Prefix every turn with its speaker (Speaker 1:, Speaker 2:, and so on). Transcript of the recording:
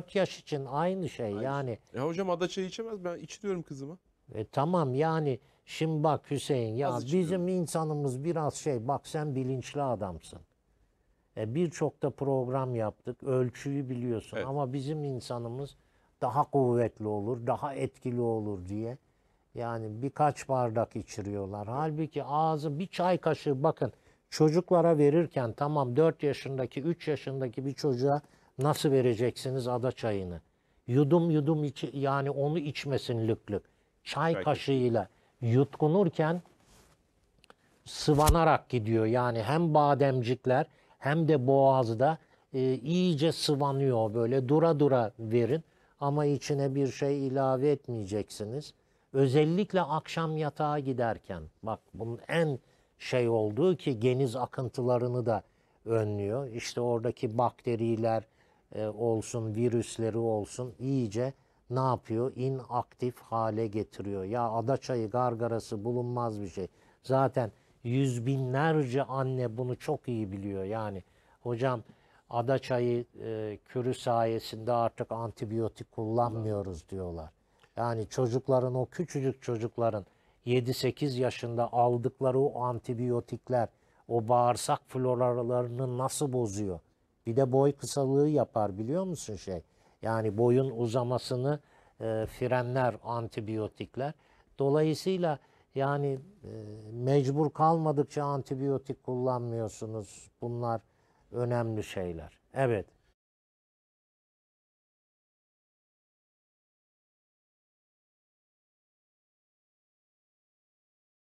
Speaker 1: 4 yaş için aynı şey aynı şey. yani. Ya hocam adaçayı içemez ben içiriyorum kızıma. E, tamam yani şimdi bak Hüseyin ya Az bizim içiyorum. insanımız biraz şey bak sen bilinçli adamsın. E, Birçok da program yaptık ölçüyü biliyorsun evet. ama bizim insanımız daha kuvvetli olur daha etkili olur diye. Yani birkaç bardak içiriyorlar. Halbuki ağzı bir çay kaşığı bakın çocuklara verirken tamam 4 yaşındaki 3 yaşındaki bir çocuğa Nasıl vereceksiniz ada çayını? Yudum yudum iç, yani onu içmesin lüklük. Çay kaşığıyla yutkunurken sıvanarak gidiyor. Yani hem bademcikler hem de boğazda e, iyice sıvanıyor böyle dura dura verin ama içine bir şey ilave etmeyeceksiniz. Özellikle akşam yatağa giderken bak bunun en şey olduğu ki geniz akıntılarını da önlüyor. İşte oradaki bakteriler, e, olsun, virüsleri olsun iyice ne yapıyor? İnaktif hale getiriyor. Ya ada çayı gargarası bulunmaz bir şey. Zaten yüz binlerce anne bunu çok iyi biliyor. Yani hocam adaçayı e, kürü sayesinde artık antibiyotik kullanmıyoruz diyorlar. Yani çocukların o küçücük çocukların 7-8 yaşında aldıkları o antibiyotikler o bağırsak floralarını nasıl bozuyor? Bir de boy kısalığı yapar biliyor musun şey? Yani boyun uzamasını e, frenler antibiyotikler. Dolayısıyla yani e, mecbur kalmadıkça antibiyotik kullanmıyorsunuz. Bunlar önemli şeyler. Evet.